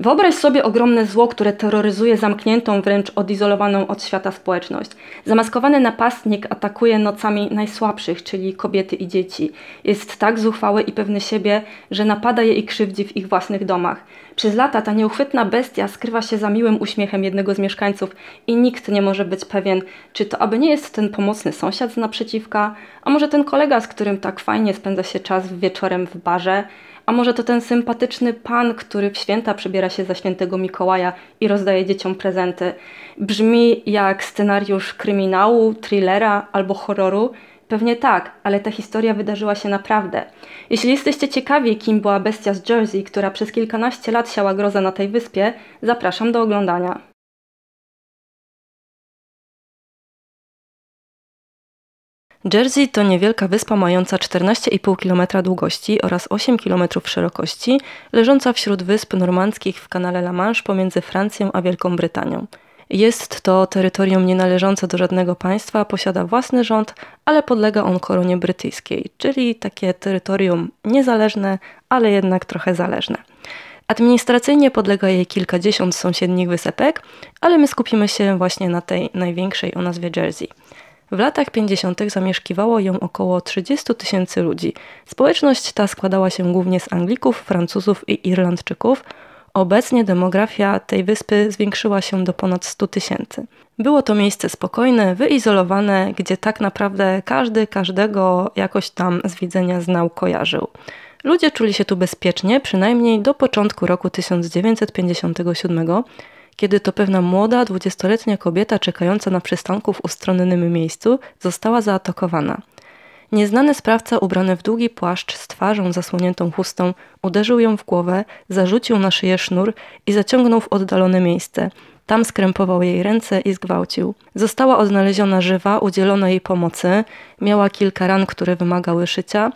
Wyobraź sobie ogromne zło, które terroryzuje zamkniętą, wręcz odizolowaną od świata społeczność. Zamaskowany napastnik atakuje nocami najsłabszych, czyli kobiety i dzieci. Jest tak zuchwały i pewny siebie, że napada je i krzywdzi w ich własnych domach. Przez lata ta nieuchwytna bestia skrywa się za miłym uśmiechem jednego z mieszkańców i nikt nie może być pewien, czy to aby nie jest ten pomocny sąsiad z naprzeciwka, a może ten kolega, z którym tak fajnie spędza się czas wieczorem w barze, a może to ten sympatyczny pan, który w święta przebiera się za świętego Mikołaja i rozdaje dzieciom prezenty? Brzmi jak scenariusz kryminału, thrillera albo horroru, Pewnie tak, ale ta historia wydarzyła się naprawdę. Jeśli jesteście ciekawi, kim była bestia z Jersey, która przez kilkanaście lat siała grozę na tej wyspie, zapraszam do oglądania. Jersey to niewielka wyspa mająca 14,5 km długości oraz 8 km szerokości, leżąca wśród wysp normandzkich w kanale La Manche pomiędzy Francją a Wielką Brytanią. Jest to terytorium nienależące do żadnego państwa, posiada własny rząd, ale podlega on koronie brytyjskiej, czyli takie terytorium niezależne, ale jednak trochę zależne. Administracyjnie podlega jej kilkadziesiąt sąsiednich wysepek, ale my skupimy się właśnie na tej największej o nazwie Jersey. W latach 50. zamieszkiwało ją około 30 tysięcy ludzi. Społeczność ta składała się głównie z Anglików, Francuzów i Irlandczyków. Obecnie demografia tej wyspy zwiększyła się do ponad 100 tysięcy. Było to miejsce spokojne, wyizolowane, gdzie tak naprawdę każdy każdego jakoś tam z widzenia znał, kojarzył. Ludzie czuli się tu bezpiecznie, przynajmniej do początku roku 1957 kiedy to pewna młoda, dwudziestoletnia kobieta czekająca na przystanku w ustronnym miejscu została zaatakowana. Nieznany sprawca ubrany w długi płaszcz z twarzą zasłoniętą chustą uderzył ją w głowę, zarzucił na szyję sznur i zaciągnął w oddalone miejsce. Tam skrępował jej ręce i zgwałcił. Została odnaleziona żywa, udzielono jej pomocy, miała kilka ran, które wymagały szycia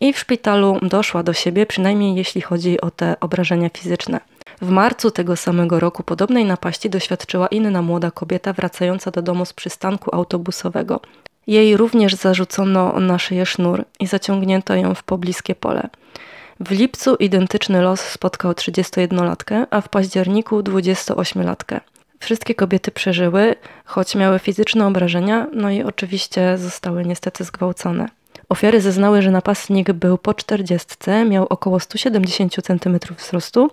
i w szpitalu doszła do siebie, przynajmniej jeśli chodzi o te obrażenia fizyczne. W marcu tego samego roku podobnej napaści doświadczyła inna młoda kobieta wracająca do domu z przystanku autobusowego. Jej również zarzucono na szyję sznur i zaciągnięto ją w pobliskie pole. W lipcu identyczny los spotkał 31-latkę, a w październiku 28-latkę. Wszystkie kobiety przeżyły, choć miały fizyczne obrażenia, no i oczywiście zostały niestety zgwałcone. Ofiary zeznały, że napastnik był po 40, miał około 170 cm wzrostu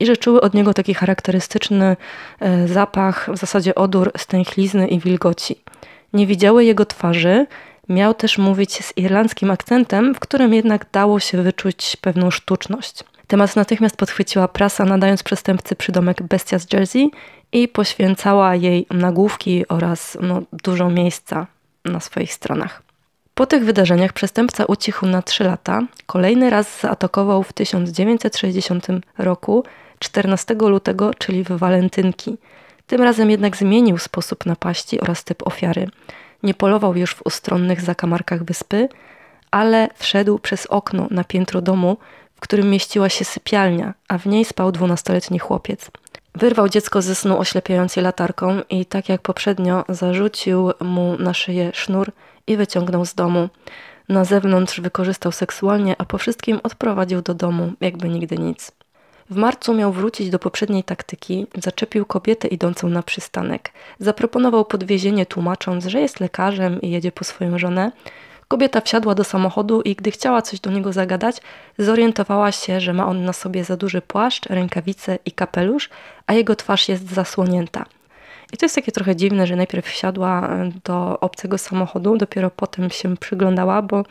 i że czuły od niego taki charakterystyczny e, zapach, w zasadzie odór stęchlizny i wilgoci. Nie widziały jego twarzy, miał też mówić z irlandzkim akcentem, w którym jednak dało się wyczuć pewną sztuczność. Temat natychmiast podchwyciła prasa, nadając przestępcy przydomek Bestia z Jersey i poświęcała jej nagłówki oraz no, dużo miejsca na swoich stronach. Po tych wydarzeniach przestępca ucichł na 3 lata. Kolejny raz zaatakował w 1960 roku 14 lutego, czyli w walentynki. Tym razem jednak zmienił sposób napaści oraz typ ofiary. Nie polował już w ustronnych zakamarkach wyspy, ale wszedł przez okno na piętro domu, w którym mieściła się sypialnia, a w niej spał dwunastoletni chłopiec. Wyrwał dziecko ze snu oślepiając je latarką i tak jak poprzednio zarzucił mu na szyję sznur i wyciągnął z domu. Na zewnątrz wykorzystał seksualnie, a po wszystkim odprowadził do domu, jakby nigdy nic. W marcu miał wrócić do poprzedniej taktyki, zaczepił kobietę idącą na przystanek. Zaproponował podwiezienie, tłumacząc, że jest lekarzem i jedzie po swoją żonę. Kobieta wsiadła do samochodu i gdy chciała coś do niego zagadać, zorientowała się, że ma on na sobie za duży płaszcz, rękawice i kapelusz, a jego twarz jest zasłonięta. I to jest takie trochę dziwne, że najpierw wsiadła do obcego samochodu, dopiero potem się przyglądała, bo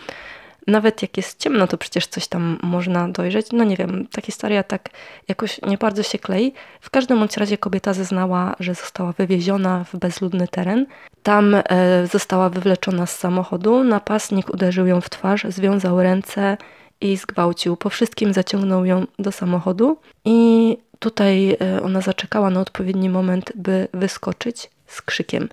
nawet jak jest ciemno, to przecież coś tam można dojrzeć. No nie wiem, taki historia tak jakoś nie bardzo się klei. W każdym bądź razie kobieta zeznała, że została wywieziona w bezludny teren. Tam e, została wywleczona z samochodu, napastnik uderzył ją w twarz, związał ręce i zgwałcił. Po wszystkim zaciągnął ją do samochodu i tutaj e, ona zaczekała na odpowiedni moment, by wyskoczyć z krzykiem.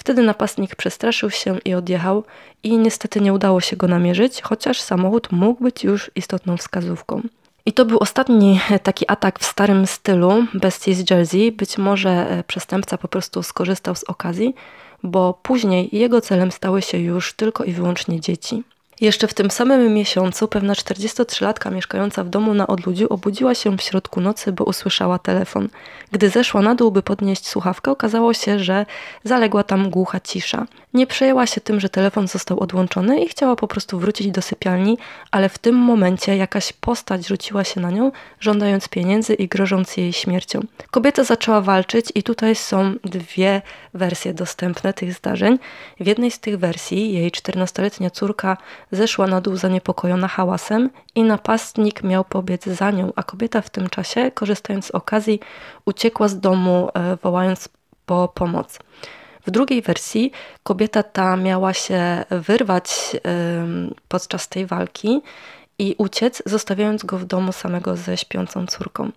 Wtedy napastnik przestraszył się i odjechał i niestety nie udało się go namierzyć, chociaż samochód mógł być już istotną wskazówką. I to był ostatni taki atak w starym stylu, bestii z Jersey. Być może e, przestępca po prostu skorzystał z okazji, bo później jego celem stały się już tylko i wyłącznie dzieci. Jeszcze w tym samym miesiącu pewna 43-latka mieszkająca w domu na odludziu obudziła się w środku nocy, bo usłyszała telefon. Gdy zeszła na dół, by podnieść słuchawkę, okazało się, że zaległa tam głucha cisza. Nie przejęła się tym, że telefon został odłączony i chciała po prostu wrócić do sypialni, ale w tym momencie jakaś postać rzuciła się na nią, żądając pieniędzy i grożąc jej śmiercią. Kobieta zaczęła walczyć i tutaj są dwie wersje dostępne tych zdarzeń. W jednej z tych wersji jej 14-letnia córka zeszła na dół zaniepokojona hałasem i napastnik miał pobiec za nią, a kobieta w tym czasie, korzystając z okazji, uciekła z domu, e, wołając po pomoc. W drugiej wersji kobieta ta miała się wyrwać podczas tej walki i uciec, zostawiając go w domu samego ze śpiącą córką.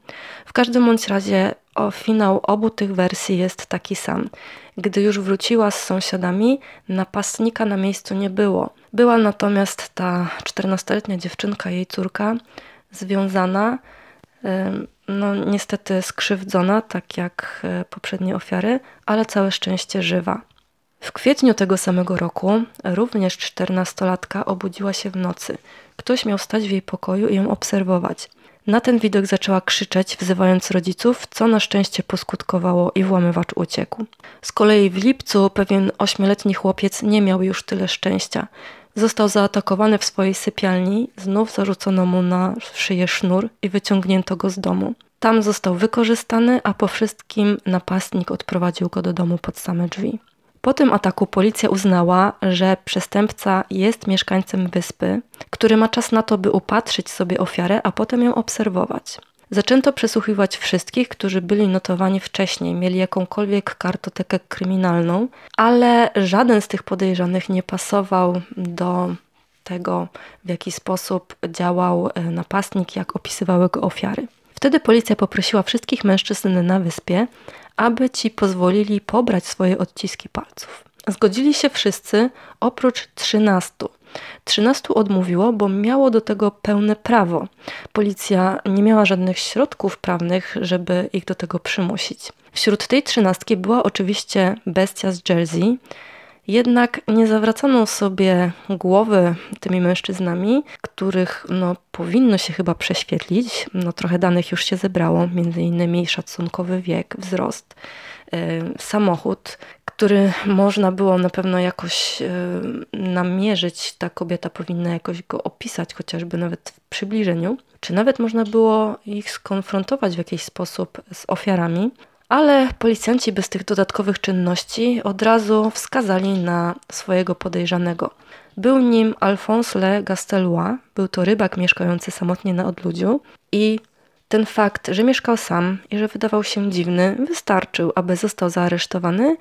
W każdym bądź razie o finał obu tych wersji jest taki sam. Gdy już wróciła z sąsiadami, napastnika na miejscu nie było. Była natomiast ta 14-letnia dziewczynka, jej córka, związana, no niestety skrzywdzona, tak jak e, poprzednie ofiary, ale całe szczęście żywa. W kwietniu tego samego roku również czternastolatka obudziła się w nocy. Ktoś miał stać w jej pokoju i ją obserwować. Na ten widok zaczęła krzyczeć, wzywając rodziców, co na szczęście poskutkowało i włamywacz uciekł. Z kolei w lipcu pewien ośmioletni chłopiec nie miał już tyle szczęścia. Został zaatakowany w swojej sypialni, znów zarzucono mu na szyję sznur i wyciągnięto go z domu. Tam został wykorzystany, a po wszystkim napastnik odprowadził go do domu pod same drzwi. Po tym ataku policja uznała, że przestępca jest mieszkańcem wyspy, który ma czas na to, by upatrzyć sobie ofiarę, a potem ją obserwować. Zaczęto przesłuchiwać wszystkich, którzy byli notowani wcześniej, mieli jakąkolwiek kartotekę kryminalną, ale żaden z tych podejrzanych nie pasował do tego, w jaki sposób działał e, napastnik, jak opisywały go ofiary. Wtedy policja poprosiła wszystkich mężczyzn na wyspie, aby ci pozwolili pobrać swoje odciski palców. Zgodzili się wszyscy oprócz 13. 13 odmówiło, bo miało do tego pełne prawo. Policja nie miała żadnych środków prawnych, żeby ich do tego przymusić. Wśród tej trzynastki była oczywiście bestia z Jersey, jednak nie zawracano sobie głowy tymi mężczyznami, których no, powinno się chyba prześwietlić. No, trochę danych już się zebrało, między innymi szacunkowy wiek, wzrost, yy, samochód, który można było na pewno jakoś yy, namierzyć. Ta kobieta powinna jakoś go opisać, chociażby nawet w przybliżeniu. Czy nawet można było ich skonfrontować w jakiś sposób z ofiarami? Ale policjanci bez tych dodatkowych czynności od razu wskazali na swojego podejrzanego. Był nim Alphonse Le Gastelois, był to rybak mieszkający samotnie na odludziu i ten fakt, że mieszkał sam i że wydawał się dziwny, wystarczył, aby został zaaresztowany,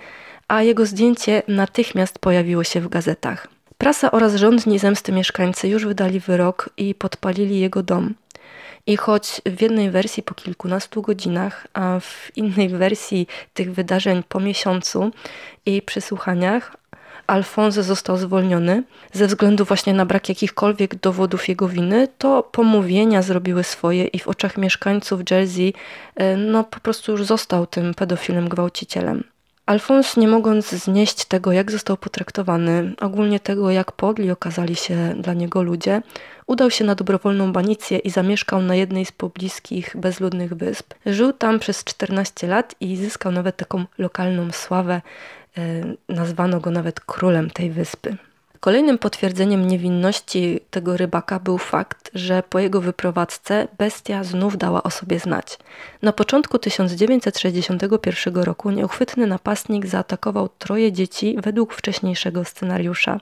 a jego zdjęcie natychmiast pojawiło się w gazetach. Prasa oraz rządni zemsty mieszkańcy już wydali wyrok i podpalili jego dom. I choć w jednej wersji po kilkunastu godzinach, a w innej wersji tych wydarzeń po miesiącu i przesłuchaniach, Alfonso został zwolniony ze względu właśnie na brak jakichkolwiek dowodów jego winy, to pomówienia zrobiły swoje i w oczach mieszkańców Jersey e, no po prostu już został tym pedofilem gwałcicielem. Alfons, nie mogąc znieść tego, jak został potraktowany, ogólnie tego, jak podli okazali się dla niego ludzie, udał się na dobrowolną banicję i zamieszkał na jednej z pobliskich bezludnych wysp. Żył tam przez 14 lat i zyskał nawet taką lokalną sławę. E, nazwano go nawet królem tej wyspy. Kolejnym potwierdzeniem niewinności tego rybaka był fakt, że po jego wyprowadzce bestia znów dała o sobie znać. Na początku 1961 roku nieuchwytny napastnik zaatakował troje dzieci według wcześniejszego scenariusza.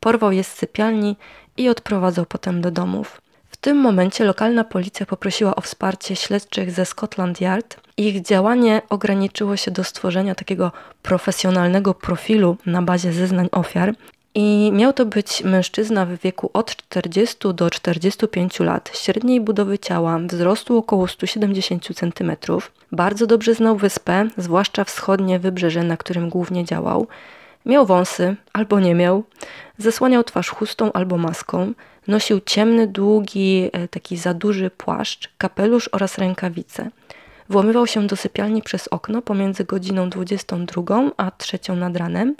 Porwał je z sypialni i odprowadzał potem do domów. W tym momencie lokalna policja poprosiła o wsparcie śledczych ze Scotland Yard. Ich działanie ograniczyło się do stworzenia takiego profesjonalnego profilu na bazie zeznań ofiar i miał to być mężczyzna w wieku od 40 do 45 lat, średniej budowy ciała, wzrostu około 170 cm. Bardzo dobrze znał wyspę, zwłaszcza wschodnie wybrzeże, na którym głównie działał. Miał wąsy albo nie miał, zasłaniał twarz chustą albo maską, nosił ciemny, długi, e, taki za duży płaszcz, kapelusz oraz rękawice. Włamywał się do sypialni przez okno pomiędzy godziną 22 a 3 nad ranem.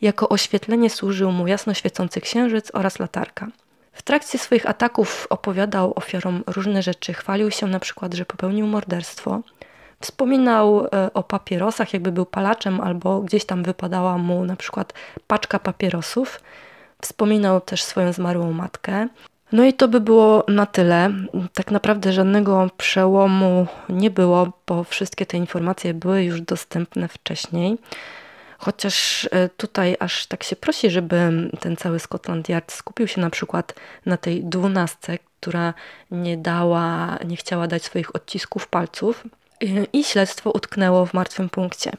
Jako oświetlenie służył mu jasno świecący księżyc oraz latarka. W trakcie swoich ataków opowiadał ofiarom różne rzeczy. Chwalił się na przykład, że popełnił morderstwo. Wspominał e, o papierosach, jakby był palaczem, albo gdzieś tam wypadała mu na przykład paczka papierosów. Wspominał też swoją zmarłą matkę. No i to by było na tyle. Tak naprawdę żadnego przełomu nie było, bo wszystkie te informacje były już dostępne wcześniej. Chociaż e, tutaj aż tak się prosi, żeby ten cały Scotland Yard skupił się na przykład na tej dwunastce, która nie dała, nie chciała dać swoich odcisków palców e, i śledztwo utknęło w martwym punkcie.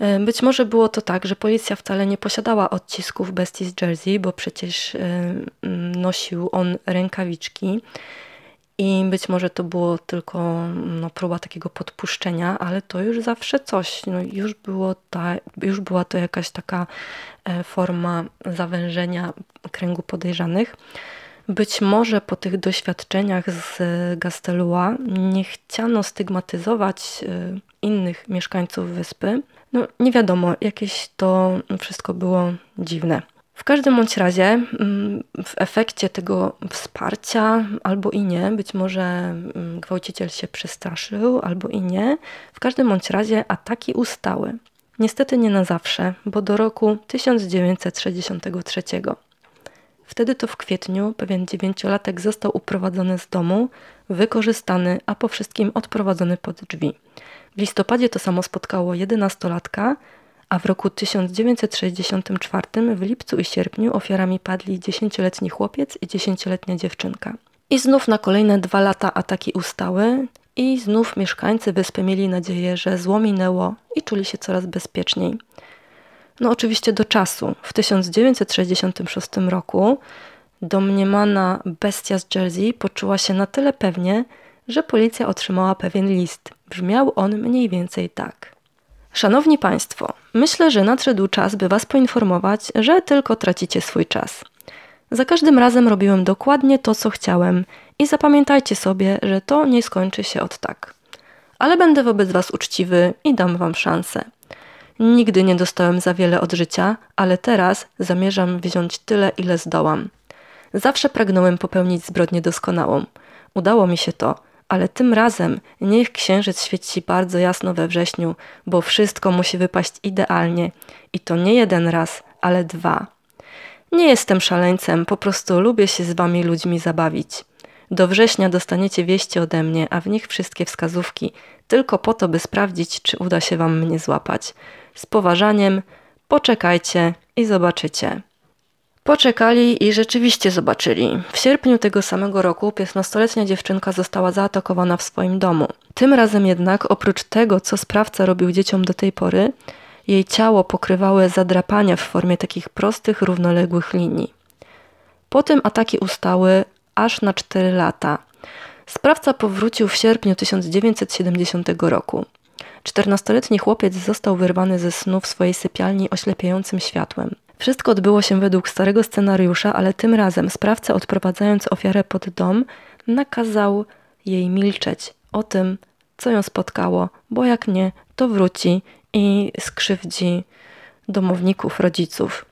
E, być może było to tak, że policja wcale nie posiadała odcisków Bestie's Jersey, bo przecież nosił on rękawiczki. I być może to było tylko no, próba takiego podpuszczenia, ale to już zawsze coś. No, już, było ta, już była to jakaś taka e, forma zawężenia kręgu podejrzanych. Być może po tych doświadczeniach z e, Gastelua nie chciano stygmatyzować e, innych mieszkańców wyspy. No nie wiadomo, jakieś to wszystko było dziwne. W każdym bądź razie mm, w efekcie tego wsparcia, albo i nie, być może mm, gwałciciel się przestraszył, albo i nie, w każdym bądź razie ataki ustały. Niestety nie na zawsze, bo do roku 1963. Wtedy to w kwietniu pewien dziewięciolatek został uprowadzony z domu, wykorzystany, a po wszystkim odprowadzony pod drzwi. W listopadzie to samo spotkało jedenastolatka, a w roku 1964 w lipcu i sierpniu ofiarami padli 10-letni chłopiec i 10-letnia dziewczynka. I znów na kolejne dwa lata ataki ustały, i znów mieszkańcy wyspy mieli nadzieję, że zło minęło i czuli się coraz bezpieczniej. No oczywiście do czasu. W 1966 roku domniemana bestia z Jersey poczuła się na tyle pewnie, że policja otrzymała pewien list. Brzmiał on mniej więcej tak. Szanowni Państwo, myślę, że nadszedł czas, by Was poinformować, że tylko tracicie swój czas. Za każdym razem robiłem dokładnie to, co chciałem i zapamiętajcie sobie, że to nie skończy się od tak. Ale będę wobec Was uczciwy i dam Wam szansę. Nigdy nie dostałem za wiele od życia, ale teraz zamierzam wziąć tyle, ile zdołam. Zawsze pragnąłem popełnić zbrodnię doskonałą. Udało mi się to – ale tym razem niech księżyc świeci bardzo jasno we wrześniu, bo wszystko musi wypaść idealnie i to nie jeden raz, ale dwa. Nie jestem szaleńcem, po prostu lubię się z wami ludźmi zabawić. Do września dostaniecie wieści ode mnie, a w nich wszystkie wskazówki, tylko po to, by sprawdzić, czy uda się wam mnie złapać. Z poważaniem, poczekajcie i zobaczycie. Poczekali i rzeczywiście zobaczyli. W sierpniu tego samego roku 15-letnia dziewczynka została zaatakowana w swoim domu. Tym razem jednak, oprócz tego, co sprawca robił dzieciom do tej pory, jej ciało pokrywały zadrapania w formie takich prostych, równoległych linii. Po tym ataki ustały aż na 4 lata. Sprawca powrócił w sierpniu 1970 roku. 14-letni chłopiec został wyrwany ze snu w swojej sypialni oślepiającym światłem. Wszystko odbyło się według starego scenariusza, ale tym razem sprawca, odprowadzając ofiarę pod dom, nakazał jej milczeć o tym, co ją spotkało, bo jak nie, to wróci i skrzywdzi domowników, rodziców.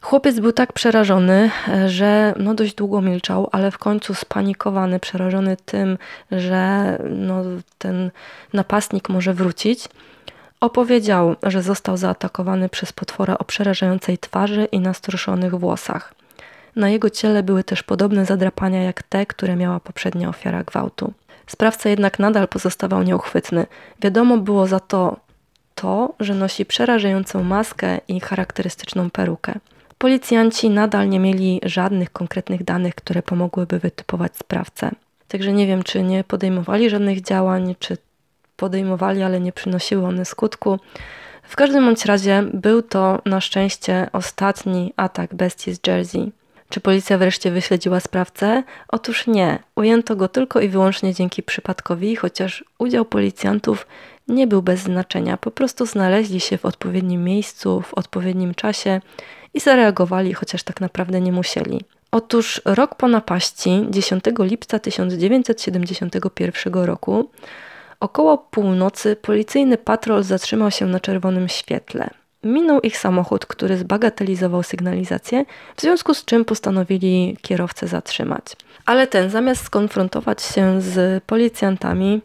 Chłopiec był tak przerażony, że no dość długo milczał, ale w końcu spanikowany, przerażony tym, że no ten napastnik może wrócić, Opowiedział, że został zaatakowany przez potwora o przerażającej twarzy i nastruszonych włosach. Na jego ciele były też podobne zadrapania jak te, które miała poprzednia ofiara gwałtu. Sprawca jednak nadal pozostawał nieuchwytny. Wiadomo było za to to, że nosi przerażającą maskę i charakterystyczną perukę. Policjanci nadal nie mieli żadnych konkretnych danych, które pomogłyby wytypować sprawcę. Także nie wiem, czy nie podejmowali żadnych działań, czy podejmowali, ale nie przynosiły one skutku. W każdym bądź razie był to na szczęście ostatni atak bestii z Jersey. Czy policja wreszcie wyśledziła sprawcę? Otóż nie. Ujęto go tylko i wyłącznie dzięki przypadkowi, chociaż udział policjantów nie był bez znaczenia. Po prostu znaleźli się w odpowiednim miejscu, w odpowiednim czasie i zareagowali, chociaż tak naprawdę nie musieli. Otóż rok po napaści, 10 lipca 1971 roku, Około północy policyjny patrol zatrzymał się na czerwonym świetle. Minął ich samochód, który zbagatelizował sygnalizację, w związku z czym postanowili kierowcę zatrzymać. Ale ten, zamiast skonfrontować się z policjantami,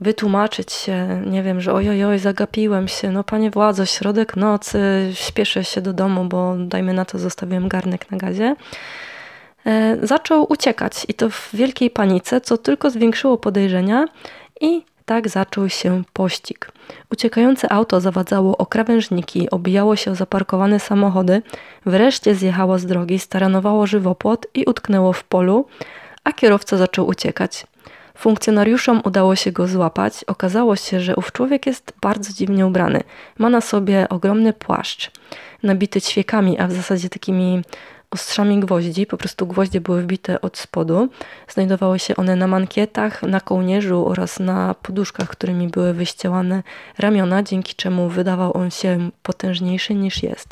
wytłumaczyć się, nie wiem, że ojojoj, oj, zagapiłem się, no panie władzo, środek nocy, śpieszę się do domu, bo dajmy na to, zostawiłem garnek na gazie. E, zaczął uciekać i to w wielkiej panice, co tylko zwiększyło podejrzenia i tak zaczął się pościg. Uciekające auto zawadzało o krawężniki, obijało się o zaparkowane samochody, wreszcie zjechało z drogi, staranowało żywopłot i utknęło w polu, a kierowca zaczął uciekać. Funkcjonariuszom udało się go złapać. Okazało się, że ów człowiek jest bardzo dziwnie ubrany. Ma na sobie ogromny płaszcz, nabity ćwiekami, a w zasadzie takimi ostrzami gwoździ, po prostu gwoździe były wbite od spodu. Znajdowały się one na mankietach, na kołnierzu oraz na poduszkach, którymi były wyścielane ramiona, dzięki czemu wydawał on się potężniejszy niż jest.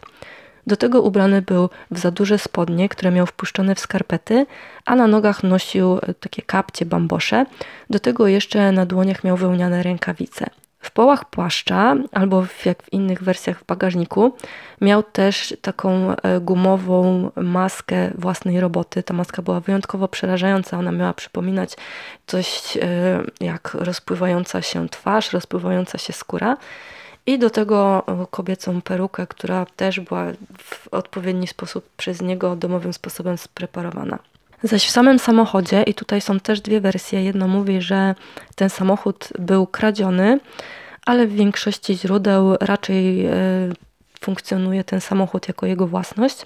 Do tego ubrany był w za duże spodnie, które miał wpuszczone w skarpety, a na nogach nosił takie kapcie, bambosze. Do tego jeszcze na dłoniach miał wełniane rękawice. W połach płaszcza, albo w, jak w innych wersjach w bagażniku, miał też taką e, gumową maskę własnej roboty. Ta maska była wyjątkowo przerażająca. Ona miała przypominać coś e, jak rozpływająca się twarz, rozpływająca się skóra. I do tego e, kobiecą perukę, która też była w odpowiedni sposób przez niego domowym sposobem spreparowana. Zaś w samym samochodzie, i tutaj są też dwie wersje, jedno mówi, że ten samochód był kradziony, ale w większości źródeł raczej e, funkcjonuje ten samochód jako jego własność.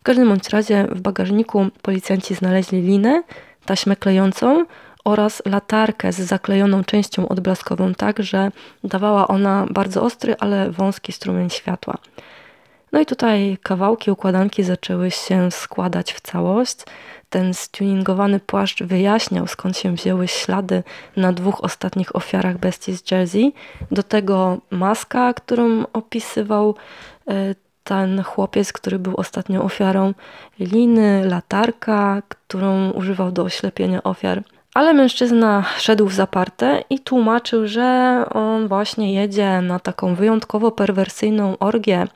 W każdym bądź razie w bagażniku policjanci znaleźli linę, taśmę klejącą oraz latarkę z zaklejoną częścią odblaskową, tak że dawała ona bardzo ostry, ale wąski strumień światła. No i tutaj kawałki układanki zaczęły się składać w całość ten stuningowany płaszcz wyjaśniał, skąd się wzięły ślady na dwóch ostatnich ofiarach bestii z Jersey. Do tego maska, którą opisywał e, ten chłopiec, który był ostatnią ofiarą, liny, latarka, którą używał do oślepienia ofiar. Ale mężczyzna szedł w zaparte i tłumaczył, że on właśnie jedzie na taką wyjątkowo perwersyjną orgię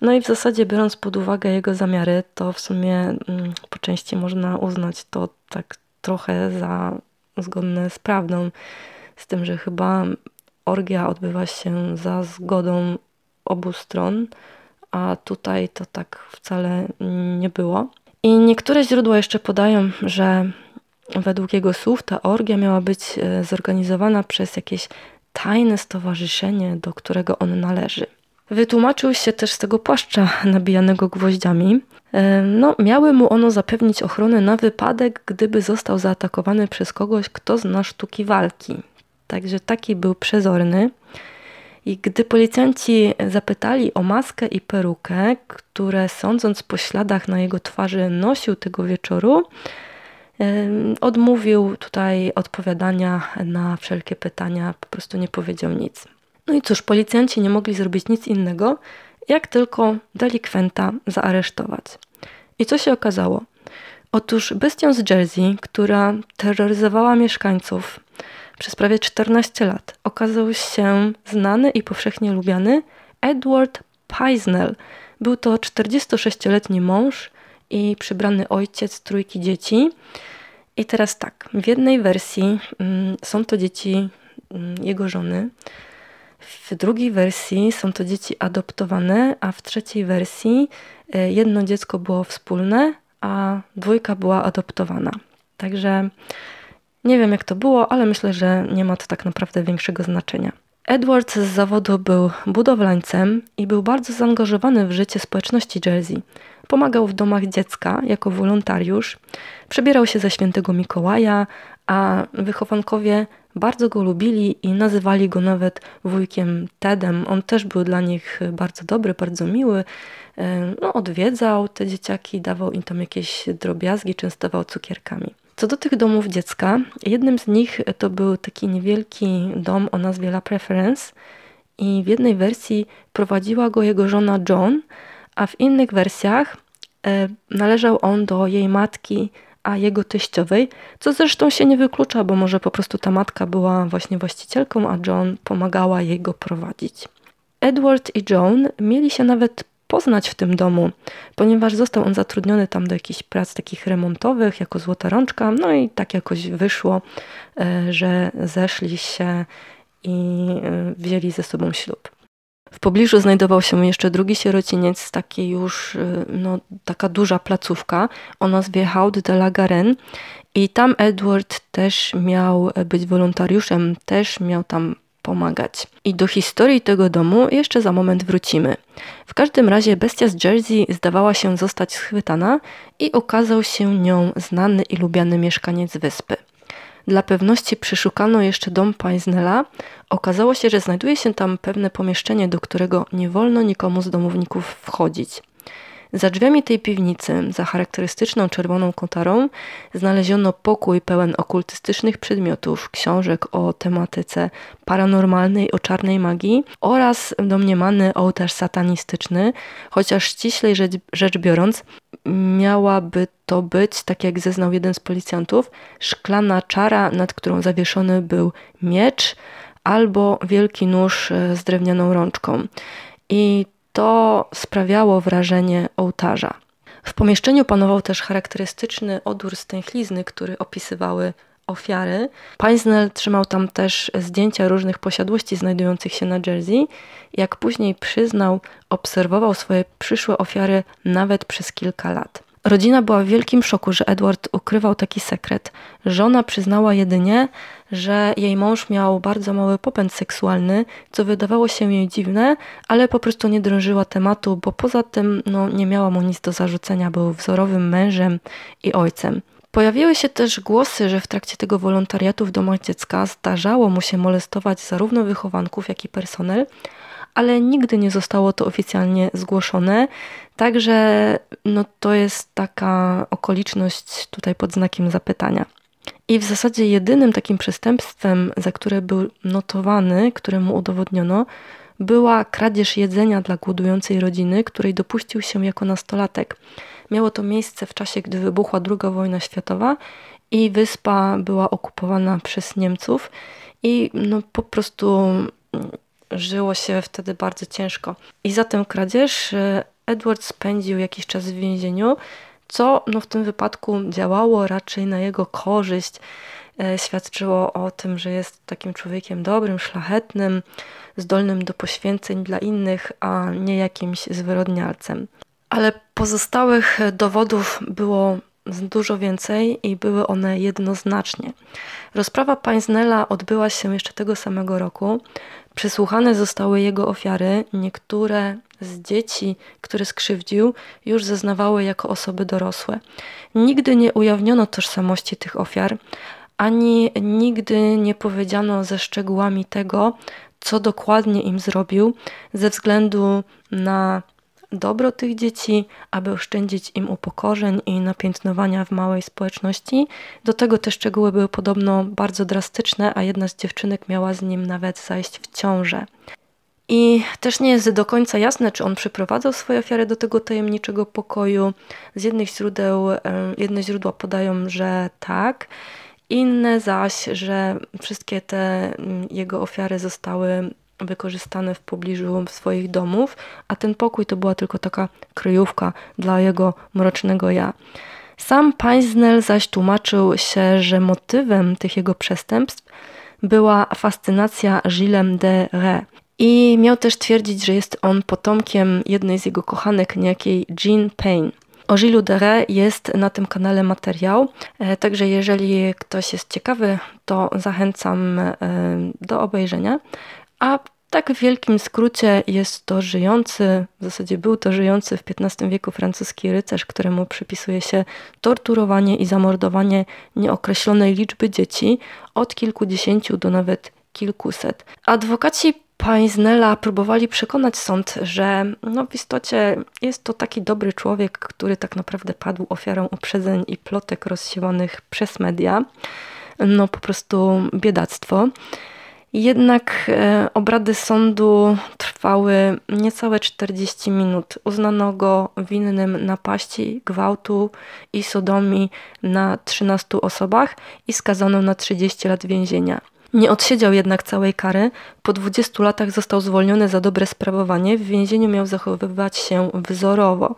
no i w zasadzie biorąc pod uwagę jego zamiary, to w sumie mm, po części można uznać to tak trochę za zgodne z prawdą, z tym, że chyba orgia odbywa się za zgodą obu stron, a tutaj to tak wcale nie było. I niektóre źródła jeszcze podają, że według jego słów ta orgia miała być e, zorganizowana przez jakieś tajne stowarzyszenie, do którego on należy. Wytłumaczył się też z tego płaszcza nabijanego gwoździami. E, no, miały mu ono zapewnić ochronę na wypadek, gdyby został zaatakowany przez kogoś, kto zna sztuki walki. Także taki był przezorny. I gdy policjanci zapytali o maskę i perukę, które sądząc po śladach na jego twarzy nosił tego wieczoru, e, odmówił tutaj odpowiadania na wszelkie pytania, po prostu nie powiedział nic. No i cóż, policjanci nie mogli zrobić nic innego, jak tylko delikwenta zaaresztować. I co się okazało? Otóż bestią z Jersey, która terroryzowała mieszkańców przez prawie 14 lat, okazał się znany i powszechnie lubiany Edward Pisnell. Był to 46-letni mąż i przybrany ojciec trójki dzieci. I teraz tak, w jednej wersji mm, są to dzieci mm, jego żony, w drugiej wersji są to dzieci adoptowane, a w trzeciej wersji e, jedno dziecko było wspólne, a dwójka była adoptowana. Także nie wiem jak to było, ale myślę, że nie ma to tak naprawdę większego znaczenia. Edwards z zawodu był budowlańcem i był bardzo zaangażowany w życie społeczności Jersey. Pomagał w domach dziecka jako wolontariusz, przebierał się za świętego Mikołaja, a wychowankowie bardzo go lubili i nazywali go nawet wujkiem Tedem. On też był dla nich e, bardzo dobry, bardzo miły. E, no, odwiedzał te dzieciaki, dawał im tam jakieś drobiazgi, częstował cukierkami. Co do tych domów dziecka, jednym z nich e, to był taki niewielki dom o nazwie La Preference i w jednej wersji prowadziła go jego żona John, a w innych wersjach należał on do jej matki a jego teściowej, co zresztą się nie wyklucza, bo może po prostu ta matka była właśnie właścicielką, a John pomagała jej go prowadzić. Edward i Joan mieli się nawet poznać w tym domu, ponieważ został on zatrudniony tam do jakichś prac takich remontowych jako złota rączka, no i tak jakoś wyszło, e, że zeszli się i e, wzięli ze sobą ślub. W pobliżu znajdował się jeszcze drugi sierociniec, taki już, y, no, taka duża placówka o nazwie Haut de la Garenne i tam Edward też miał e, być wolontariuszem, też miał tam pomagać. I do historii tego domu jeszcze za moment wrócimy. W każdym razie bestia z Jersey zdawała się zostać schwytana i okazał się nią znany i lubiany mieszkaniec wyspy. Dla pewności przeszukano jeszcze dom Paisnela. Okazało się, że znajduje się tam pewne pomieszczenie, do którego nie wolno nikomu z domowników wchodzić. Za drzwiami tej piwnicy, za charakterystyczną czerwoną kotarą, znaleziono pokój pełen okultystycznych przedmiotów, książek o tematyce paranormalnej, o czarnej magii oraz domniemany ołtarz satanistyczny, chociaż ściślej rzecz, rzecz biorąc, miałaby to być, tak jak zeznał jeden z policjantów, szklana czara, nad którą zawieszony był miecz albo wielki nóż e, z drewnianą rączką. I to sprawiało wrażenie ołtarza. W pomieszczeniu panował też charakterystyczny odór stęchlizny, który opisywały ofiary. Paisnell trzymał tam też zdjęcia różnych posiadłości znajdujących się na Jersey. Jak później przyznał, obserwował swoje przyszłe ofiary nawet przez kilka lat. Rodzina była w wielkim szoku, że Edward ukrywał taki sekret. Żona przyznała jedynie, że jej mąż miał bardzo mały popęd seksualny, co wydawało się jej dziwne, ale po prostu nie drążyła tematu, bo poza tym no, nie miała mu nic do zarzucenia, był wzorowym mężem i ojcem. Pojawiły się też głosy, że w trakcie tego wolontariatu w domach dziecka zdarzało mu się molestować zarówno wychowanków, jak i personel, ale nigdy nie zostało to oficjalnie zgłoszone. Także no, to jest taka okoliczność tutaj pod znakiem zapytania. I w zasadzie jedynym takim przestępstwem, za które był notowany, któremu udowodniono, była kradzież jedzenia dla głodującej rodziny, której dopuścił się jako nastolatek. Miało to miejsce w czasie, gdy wybuchła II wojna światowa i wyspa była okupowana przez Niemców. I no, po prostu żyło się wtedy bardzo ciężko. I za tę kradzież y, Edward spędził jakiś czas w więzieniu, co no, w tym wypadku działało raczej na jego korzyść. Y, świadczyło o tym, że jest takim człowiekiem dobrym, szlachetnym, zdolnym do poświęceń dla innych, a nie jakimś zwyrodnialcem. Ale pozostałych dowodów było dużo więcej i były one jednoznacznie. Rozprawa Pańsnela odbyła się jeszcze tego samego roku. Przesłuchane zostały jego ofiary, niektóre z dzieci, które skrzywdził, już zeznawały jako osoby dorosłe. Nigdy nie ujawniono tożsamości tych ofiar, ani nigdy nie powiedziano ze szczegółami tego, co dokładnie im zrobił, ze względu na dobro tych dzieci, aby oszczędzić im upokorzeń i napiętnowania w małej społeczności. Do tego te szczegóły były podobno bardzo drastyczne, a jedna z dziewczynek miała z nim nawet zajść w ciążę. I też nie jest do końca jasne, czy on przyprowadzał swoje ofiary do tego tajemniczego pokoju. Z jednych źródeł, jedne źródła podają, że tak, inne zaś, że wszystkie te mm, jego ofiary zostały wykorzystane w pobliżu swoich domów, a ten pokój to była tylko taka kryjówka dla jego mrocznego ja. Sam Paisnell zaś tłumaczył się, że motywem tych jego przestępstw była fascynacja Gillem de Ré. I miał też twierdzić, że jest on potomkiem jednej z jego kochanek, niejakiej Jean Payne. O Gilles de Ré jest na tym kanale materiał, e, także jeżeli ktoś jest ciekawy, to zachęcam e, do obejrzenia. A tak w wielkim skrócie jest to żyjący, w zasadzie był to żyjący w XV wieku francuski rycerz, któremu przypisuje się torturowanie i zamordowanie nieokreślonej liczby dzieci, od kilkudziesięciu do nawet kilkuset. Adwokaci Paisnella próbowali przekonać sąd, że no w istocie jest to taki dobry człowiek, który tak naprawdę padł ofiarą uprzedzeń i plotek rozsiewanych przez media. No po prostu biedactwo. Jednak e, obrady sądu trwały niecałe 40 minut. Uznano go winnym napaści, gwałtu i sodomii na 13 osobach i skazano na 30 lat więzienia. Nie odsiedział jednak całej kary. Po 20 latach został zwolniony za dobre sprawowanie. W więzieniu miał zachowywać się wzorowo.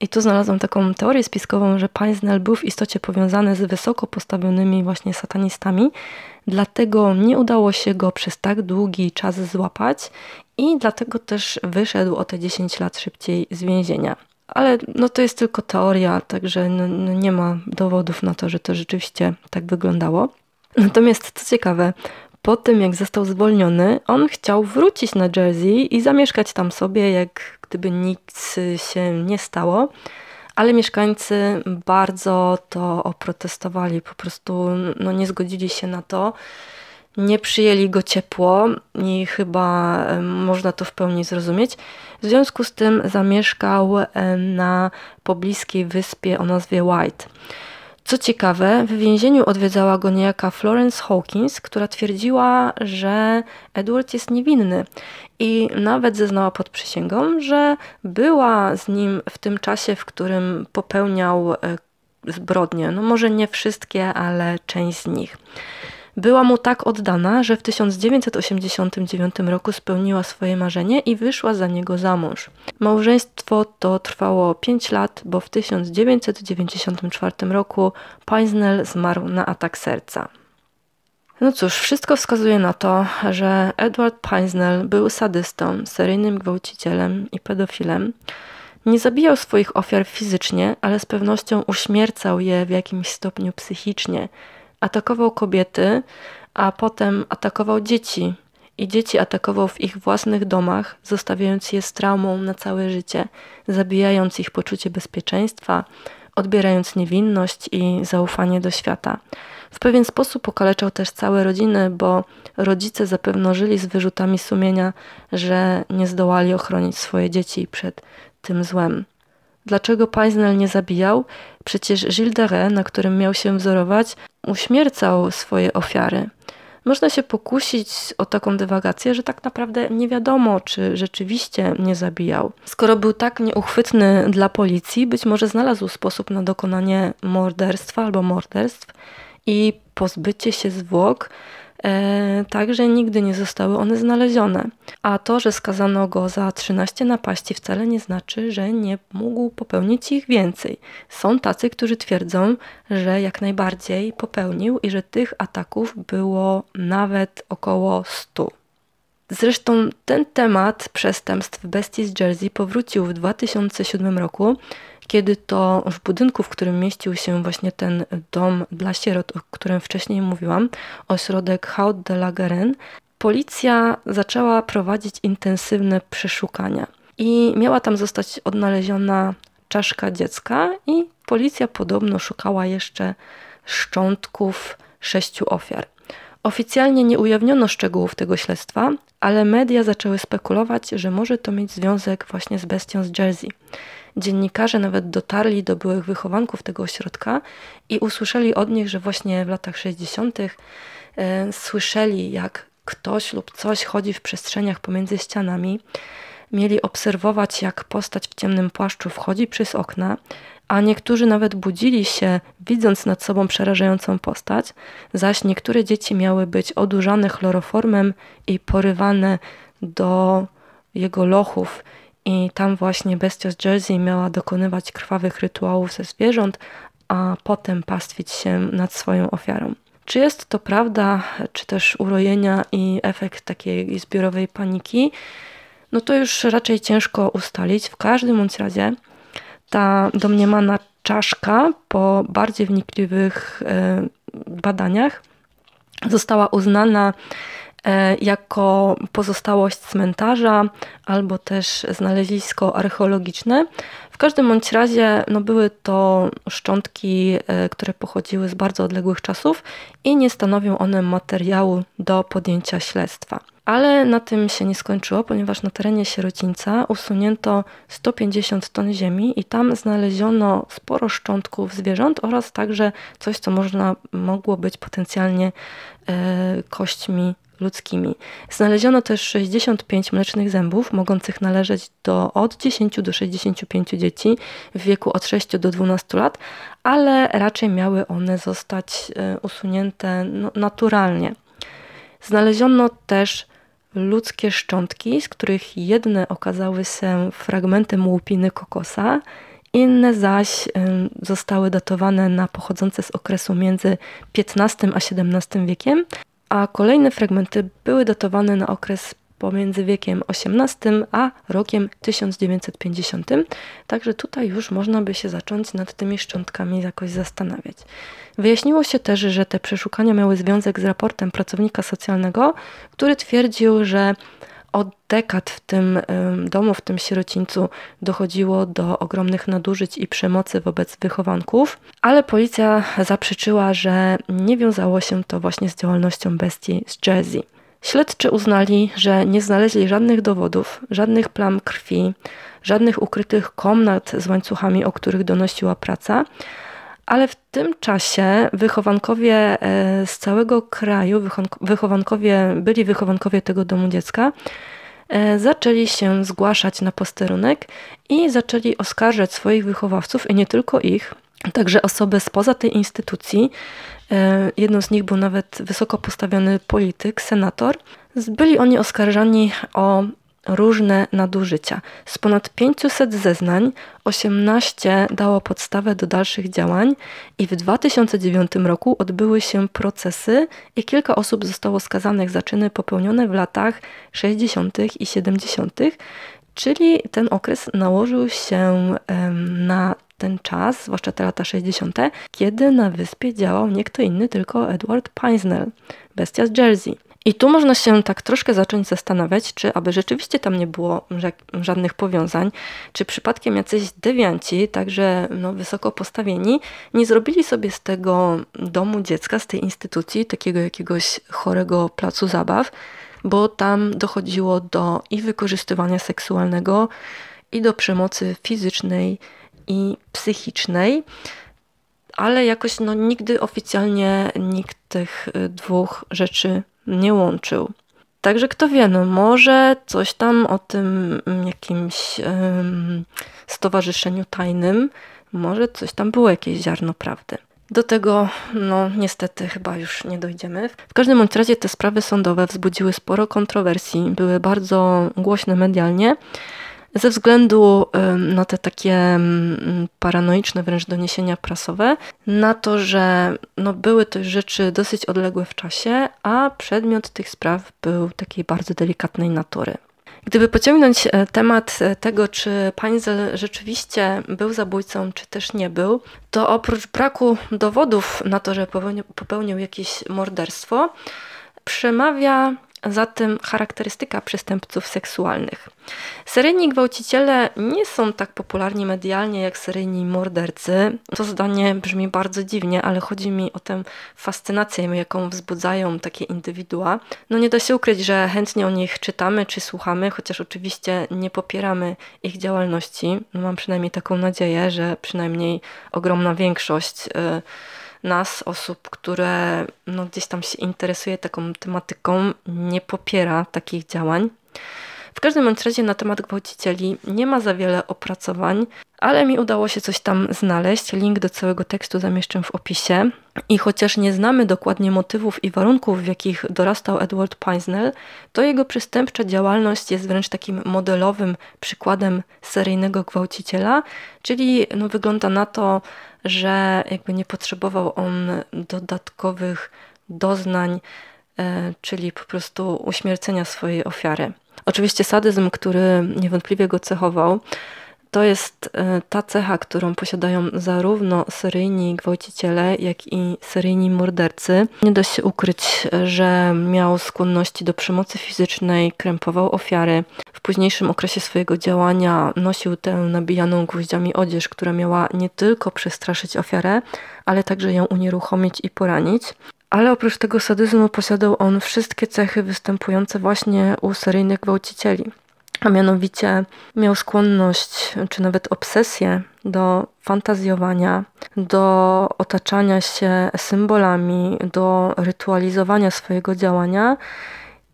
I tu znalazłam taką teorię spiskową, że Paisnell był w istocie powiązany z wysoko postawionymi właśnie satanistami, dlatego nie udało się go przez tak długi czas złapać i dlatego też wyszedł o te 10 lat szybciej z więzienia. Ale no to jest tylko teoria, także no, no nie ma dowodów na to, że to rzeczywiście tak wyglądało. Natomiast co ciekawe, po tym jak został zwolniony, on chciał wrócić na Jersey i zamieszkać tam sobie jak gdyby nic się nie stało. Ale mieszkańcy bardzo to oprotestowali, po prostu no, nie zgodzili się na to. Nie przyjęli go ciepło i chyba można to w pełni zrozumieć. W związku z tym zamieszkał na pobliskiej wyspie o nazwie White. Co ciekawe, w więzieniu odwiedzała go niejaka Florence Hawkins, która twierdziła, że Edward jest niewinny i nawet zeznała pod przysięgą, że była z nim w tym czasie, w którym popełniał e, zbrodnie. No może nie wszystkie, ale część z nich była mu tak oddana, że w 1989 roku spełniła swoje marzenie i wyszła za niego za mąż. Małżeństwo to trwało 5 lat, bo w 1994 roku Paisnell zmarł na atak serca. No cóż, wszystko wskazuje na to, że Edward Paisnell był sadystą, seryjnym gwałcicielem i pedofilem. Nie zabijał swoich ofiar fizycznie, ale z pewnością uśmiercał je w jakimś stopniu psychicznie – Atakował kobiety, a potem atakował dzieci. I dzieci atakował w ich własnych domach, zostawiając je z traumą na całe życie, zabijając ich poczucie bezpieczeństwa, odbierając niewinność i zaufanie do świata. W pewien sposób okaleczał też całe rodziny, bo rodzice zapewne żyli z wyrzutami sumienia, że nie zdołali ochronić swoje dzieci przed tym złem. Dlaczego Paisnel nie zabijał? Przecież Gilles de Ré, na którym miał się wzorować, uśmiercał swoje ofiary. Można się pokusić o taką dywagację, że tak naprawdę nie wiadomo, czy rzeczywiście nie zabijał. Skoro był tak nieuchwytny dla policji, być może znalazł sposób na dokonanie morderstwa albo morderstw i pozbycie się zwłok E, także nigdy nie zostały one znalezione. A to, że skazano go za 13 napaści, wcale nie znaczy, że nie mógł popełnić ich więcej. Są tacy, którzy twierdzą, że jak najbardziej popełnił i że tych ataków było nawet około 100. Zresztą ten temat przestępstw bestii z Jersey powrócił w 2007 roku kiedy to w budynku, w którym mieścił się właśnie ten dom dla sierot, o którym wcześniej mówiłam, ośrodek Haut de la Garenne, policja zaczęła prowadzić intensywne przeszukania. I miała tam zostać odnaleziona czaszka dziecka, i policja podobno szukała jeszcze szczątków sześciu ofiar. Oficjalnie nie ujawniono szczegółów tego śledztwa, ale media zaczęły spekulować, że może to mieć związek właśnie z bestią z Jersey dziennikarze nawet dotarli do byłych wychowanków tego ośrodka i usłyszeli od nich, że właśnie w latach 60. E, słyszeli, jak ktoś lub coś chodzi w przestrzeniach pomiędzy ścianami. Mieli obserwować, jak postać w ciemnym płaszczu wchodzi przez okna, a niektórzy nawet budzili się, widząc nad sobą przerażającą postać, zaś niektóre dzieci miały być odurzane chloroformem i porywane do jego lochów i tam właśnie bestia z Jersey miała dokonywać krwawych rytuałów ze zwierząt, a potem pastwić się nad swoją ofiarą. Czy jest to prawda, czy też urojenia i efekt takiej zbiorowej paniki? No to już raczej ciężko ustalić. W każdym bądź razie ta domniemana czaszka po bardziej wnikliwych e, badaniach została uznana E, jako pozostałość cmentarza albo też znalezisko archeologiczne. W każdym bądź razie no były to szczątki, e, które pochodziły z bardzo odległych czasów i nie stanowią one materiału do podjęcia śledztwa. Ale na tym się nie skończyło, ponieważ na terenie sierocińca usunięto 150 ton ziemi i tam znaleziono sporo szczątków zwierząt oraz także coś, co można, mogło być potencjalnie e, kośćmi ludzkimi. Znaleziono też 65 mlecznych zębów, mogących należeć do od 10 do 65 dzieci w wieku od 6 do 12 lat, ale raczej miały one zostać e, usunięte no, naturalnie. Znaleziono też ludzkie szczątki, z których jedne okazały się fragmentem łupiny kokosa, inne zaś e, zostały datowane na pochodzące z okresu między XV a XVII wiekiem, a kolejne fragmenty były datowane na okres pomiędzy wiekiem XVIII a rokiem 1950, także tutaj już można by się zacząć nad tymi szczątkami jakoś zastanawiać. Wyjaśniło się też, że te przeszukania miały związek z raportem pracownika socjalnego, który twierdził, że od dekad w tym domu, w tym sierocińcu dochodziło do ogromnych nadużyć i przemocy wobec wychowanków, ale policja zaprzeczyła, że nie wiązało się to właśnie z działalnością bestii z Jersey. Śledczy uznali, że nie znaleźli żadnych dowodów, żadnych plam krwi, żadnych ukrytych komnat z łańcuchami, o których donosiła praca, ale w tym czasie wychowankowie e, z całego kraju, wychowankowie, byli wychowankowie tego domu dziecka, e, zaczęli się zgłaszać na posterunek i zaczęli oskarżać swoich wychowawców i nie tylko ich, także osoby spoza tej instytucji. E, jedną z nich był nawet wysoko postawiony polityk, senator. Byli oni oskarżani o różne nadużycia. Z ponad 500 zeznań 18 dało podstawę do dalszych działań i w 2009 roku odbyły się procesy i kilka osób zostało skazanych za czyny popełnione w latach 60. i 70., czyli ten okres nałożył się na ten czas, zwłaszcza te lata 60., kiedy na wyspie działał nie kto inny, tylko Edward Pinsnell, bestia z Jersey. I tu można się tak troszkę zacząć zastanawiać, czy aby rzeczywiście tam nie było żadnych powiązań, czy przypadkiem jacyś dewianci, także no, wysoko postawieni, nie zrobili sobie z tego domu dziecka, z tej instytucji, takiego jakiegoś chorego placu zabaw, bo tam dochodziło do i wykorzystywania seksualnego, i do przemocy fizycznej i psychicznej ale jakoś no, nigdy oficjalnie nikt tych y, dwóch rzeczy nie łączył. Także kto wie, no może coś tam o tym mm, jakimś um, stowarzyszeniu tajnym, może coś tam było jakieś ziarno prawdy. Do tego, no niestety, chyba już nie dojdziemy. W każdym bądź razie te sprawy sądowe wzbudziły sporo kontrowersji, były bardzo głośne medialnie ze względu na te takie paranoiczne wręcz doniesienia prasowe, na to, że no, były to rzeczy dosyć odległe w czasie, a przedmiot tych spraw był takiej bardzo delikatnej natury. Gdyby pociągnąć e, temat e, tego, czy Pańzel rzeczywiście był zabójcą, czy też nie był, to oprócz braku dowodów na to, że popełnił jakieś morderstwo, przemawia zatem charakterystyka przestępców seksualnych. Seryjni gwałciciele nie są tak popularni medialnie jak seryjni mordercy. To zdanie brzmi bardzo dziwnie, ale chodzi mi o tę fascynację, jaką wzbudzają takie indywidua. No nie da się ukryć, że chętnie o nich czytamy czy słuchamy, chociaż oczywiście nie popieramy ich działalności. No mam przynajmniej taką nadzieję, że przynajmniej ogromna większość. Yy, nas, osób, które no, gdzieś tam się interesuje taką tematyką, nie popiera takich działań. W każdym bądź razie na temat gwałcicieli nie ma za wiele opracowań, ale mi udało się coś tam znaleźć. Link do całego tekstu zamieszczę w opisie. I chociaż nie znamy dokładnie motywów i warunków, w jakich dorastał Edward Paisnell, to jego przestępcza działalność jest wręcz takim modelowym przykładem seryjnego gwałciciela, czyli no, wygląda na to, że jakby nie potrzebował on dodatkowych doznań, e, czyli po prostu uśmiercenia swojej ofiary. Oczywiście sadyzm, który niewątpliwie go cechował, to jest e, ta cecha, którą posiadają zarówno seryjni gwałciciele, jak i seryjni mordercy. Nie da się ukryć, że miał skłonności do przemocy fizycznej, krępował ofiary. W późniejszym okresie swojego działania nosił tę nabijaną gwoździami odzież, która miała nie tylko przestraszyć ofiarę, ale także ją unieruchomić i poranić. Ale oprócz tego sadyzmu posiadał on wszystkie cechy występujące właśnie u seryjnych gwałcicieli a mianowicie miał skłonność, czy nawet obsesję do fantazjowania, do otaczania się symbolami, do rytualizowania swojego działania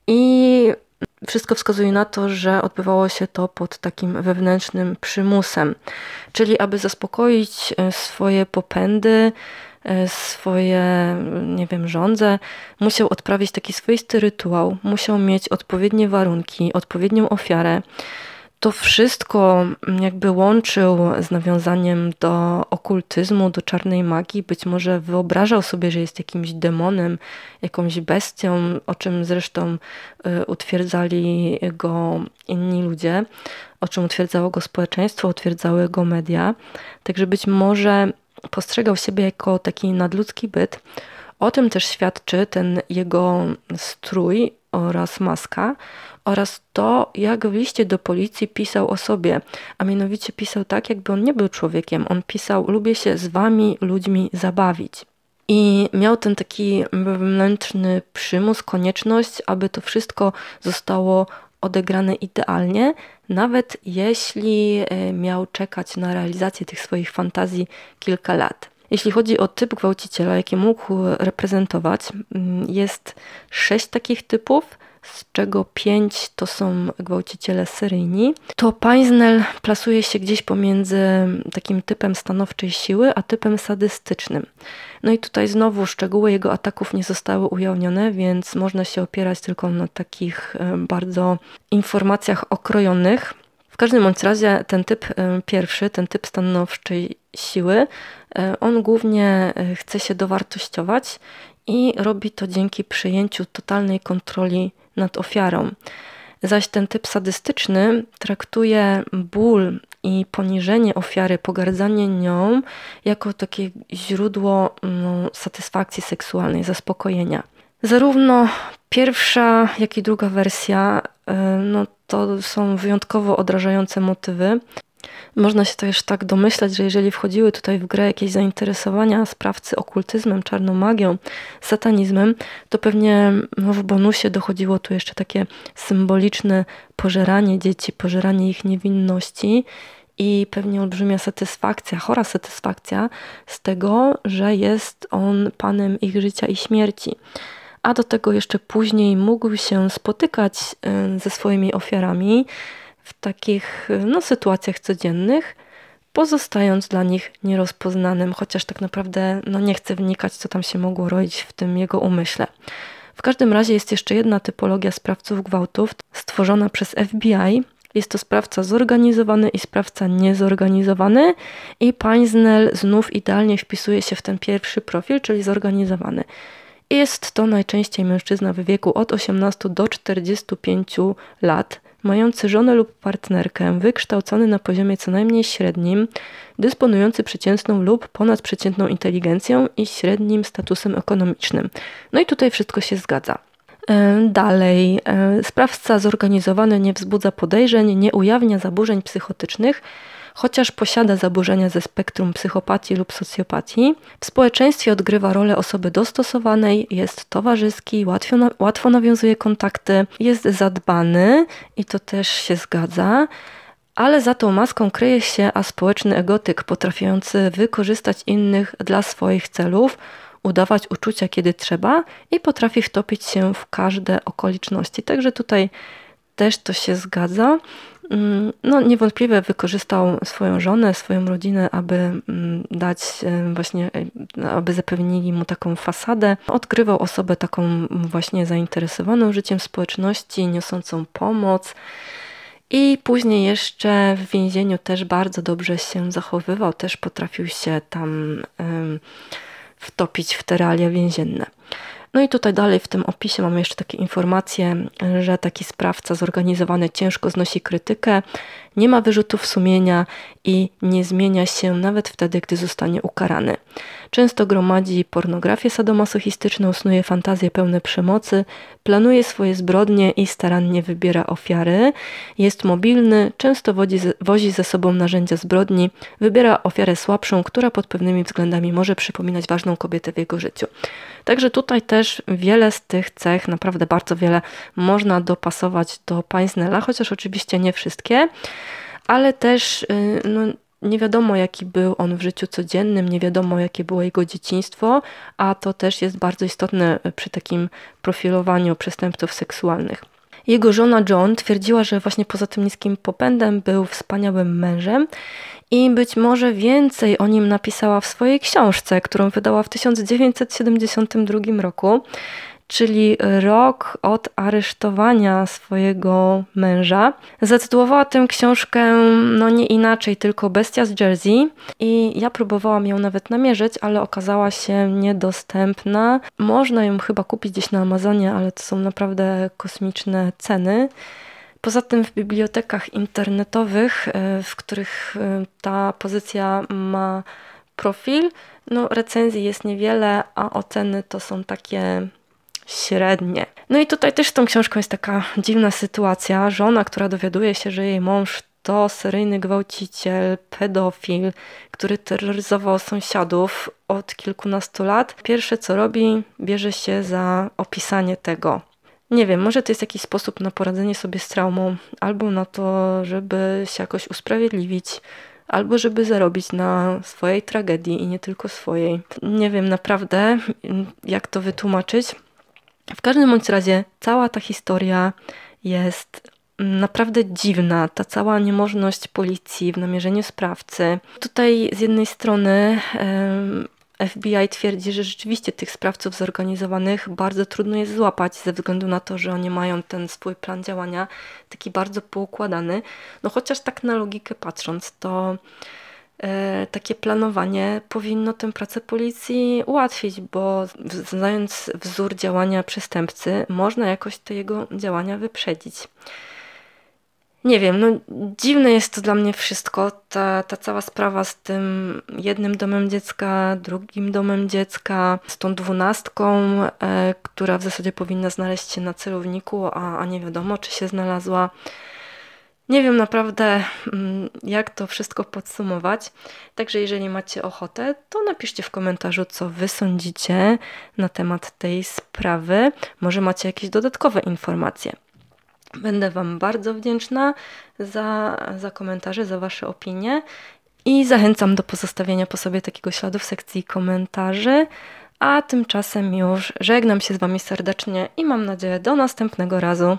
i wszystko wskazuje na to, że odbywało się to pod takim wewnętrznym przymusem, czyli aby zaspokoić e, swoje popędy, E, swoje, nie wiem, żądze, musiał odprawić taki swoisty rytuał, musiał mieć odpowiednie warunki, odpowiednią ofiarę. To wszystko jakby łączył z nawiązaniem do okultyzmu, do czarnej magii. Być może wyobrażał sobie, że jest jakimś demonem, jakąś bestią, o czym zresztą e, utwierdzali go inni ludzie, o czym utwierdzało go społeczeństwo, utwierdzały go media. Także być może postrzegał siebie jako taki nadludzki byt. O tym też świadczy ten jego strój oraz maska, oraz to, jak w liście do policji pisał o sobie, a mianowicie pisał tak, jakby on nie był człowiekiem. On pisał: Lubię się z wami, ludźmi, zabawić. I miał ten taki wewnętrzny przymus, konieczność, aby to wszystko zostało odegrane idealnie, nawet jeśli e, miał czekać na realizację tych swoich fantazji kilka lat. Jeśli chodzi o typ gwałciciela, jaki mógł reprezentować, mm, jest sześć takich typów z czego pięć to są gwałciciele seryjni, to Paisnel plasuje się gdzieś pomiędzy takim typem stanowczej siły, a typem sadystycznym. No i tutaj znowu szczegóły jego ataków nie zostały ujawnione, więc można się opierać tylko na takich e, bardzo informacjach okrojonych. W każdym bądź razie ten typ e, pierwszy, ten typ stanowczej siły, e, on głównie chce się dowartościować i robi to dzięki przejęciu totalnej kontroli nad ofiarą. Zaś ten typ sadystyczny traktuje ból i poniżenie ofiary, pogardzanie nią, jako takie źródło no, satysfakcji seksualnej, zaspokojenia. Zarówno pierwsza, jak i druga wersja y, no, to są wyjątkowo odrażające motywy. Można się też tak domyślać, że jeżeli wchodziły tutaj w grę jakieś zainteresowania sprawcy okultyzmem, czarną magią, satanizmem, to pewnie no, w bonusie dochodziło tu jeszcze takie symboliczne pożeranie dzieci, pożeranie ich niewinności i pewnie olbrzymia satysfakcja, chora satysfakcja z tego, że jest on panem ich życia i śmierci. A do tego jeszcze później mógł się spotykać y, ze swoimi ofiarami, w takich no, sytuacjach codziennych, pozostając dla nich nierozpoznanym, chociaż tak naprawdę no, nie chcę wnikać, co tam się mogło roić w tym jego umyśle. W każdym razie jest jeszcze jedna typologia sprawców gwałtów stworzona przez FBI. Jest to sprawca zorganizowany i sprawca niezorganizowany, i Pańsnell znów idealnie wpisuje się w ten pierwszy profil, czyli zorganizowany. Jest to najczęściej mężczyzna w wieku od 18 do 45 lat, mający żonę lub partnerkę, wykształcony na poziomie co najmniej średnim, dysponujący przeciętną lub ponadprzeciętną inteligencją i średnim statusem ekonomicznym. No i tutaj wszystko się zgadza. E, dalej, e, sprawca zorganizowany nie wzbudza podejrzeń, nie ujawnia zaburzeń psychotycznych, chociaż posiada zaburzenia ze spektrum psychopatii lub socjopatii, w społeczeństwie odgrywa rolę osoby dostosowanej, jest towarzyski, łatwo, łatwo nawiązuje kontakty, jest zadbany i to też się zgadza. Ale za tą maską kryje się aspołeczny egotyk, potrafiący wykorzystać innych dla swoich celów, udawać uczucia, kiedy trzeba i potrafi wtopić się w każde okoliczności. Także tutaj też to się zgadza. Mm, no, niewątpliwie wykorzystał swoją żonę, swoją rodzinę, aby mm, dać właśnie, e, aby zapewnili mu taką fasadę. Odkrywał osobę taką właśnie zainteresowaną życiem społeczności, niosącą pomoc. I później jeszcze w więzieniu też bardzo dobrze się zachowywał, też potrafił się tam um, wtopić w te realia więzienne. No i tutaj dalej w tym opisie mamy jeszcze takie informacje, że taki sprawca zorganizowany ciężko znosi krytykę, nie ma wyrzutów sumienia i nie zmienia się nawet wtedy, gdy zostanie ukarany. Często gromadzi pornografię sadomasochistyczną, snuje fantazje pełne przemocy, planuje swoje zbrodnie i starannie wybiera ofiary. Jest mobilny, często wozi, wozi ze sobą narzędzia zbrodni, wybiera ofiarę słabszą, która pod pewnymi względami może przypominać ważną kobietę w jego życiu. Także tutaj też wiele z tych cech, naprawdę bardzo wiele, można dopasować do Paisnella, chociaż oczywiście nie wszystkie ale też y, no, nie wiadomo, jaki był on w życiu codziennym, nie wiadomo, jakie było jego dzieciństwo, a to też jest bardzo istotne e, przy takim profilowaniu przestępców seksualnych. Jego żona John twierdziła, że właśnie poza tym niskim popędem był wspaniałym mężem i być może więcej o nim napisała w swojej książce, którą wydała w 1972 roku czyli rok od aresztowania swojego męża. Zatytułowała tę książkę no nie inaczej, tylko Bestia z Jersey i ja próbowałam ją nawet namierzyć, ale okazała się niedostępna. Można ją chyba kupić gdzieś na Amazonie, ale to są naprawdę kosmiczne ceny. Poza tym w bibliotekach internetowych, e, w których e, ta pozycja ma profil, no recenzji jest niewiele, a oceny to są takie średnie. No i tutaj też tą książką jest taka dziwna sytuacja. Żona, która dowiaduje się, że jej mąż to seryjny gwałciciel, pedofil, który terroryzował sąsiadów od kilkunastu lat. Pierwsze co robi, bierze się za opisanie tego. Nie wiem, może to jest jakiś sposób na poradzenie sobie z traumą, albo na to, żeby się jakoś usprawiedliwić, albo żeby zarobić na swojej tragedii i nie tylko swojej. Nie wiem naprawdę, jak to wytłumaczyć. W każdym bądź razie cała ta historia jest mm, naprawdę dziwna, ta cała niemożność policji w namierzeniu sprawcy. Tutaj z jednej strony FBI twierdzi, że rzeczywiście tych sprawców zorganizowanych bardzo trudno jest złapać ze względu na to, że oni mają ten swój plan działania taki bardzo poukładany. No chociaż tak na logikę patrząc, to E, takie planowanie powinno tę pracę policji ułatwić, bo znając wzór działania przestępcy, można jakoś te jego działania wyprzedzić. Nie wiem, no dziwne jest to dla mnie wszystko, ta, ta cała sprawa z tym jednym domem dziecka, drugim domem dziecka, z tą dwunastką, e, która w zasadzie powinna znaleźć się na celowniku, a, a nie wiadomo, czy się znalazła. Nie wiem naprawdę, mm, jak to wszystko podsumować. Także, jeżeli macie ochotę, to napiszcie w komentarzu, co Wy sądzicie na temat tej sprawy. Może macie jakieś dodatkowe informacje. Będę Wam bardzo wdzięczna za, za komentarze, za Wasze opinie i zachęcam do pozostawienia po sobie takiego śladu w sekcji komentarzy. A tymczasem już żegnam się z Wami serdecznie i mam nadzieję do następnego razu.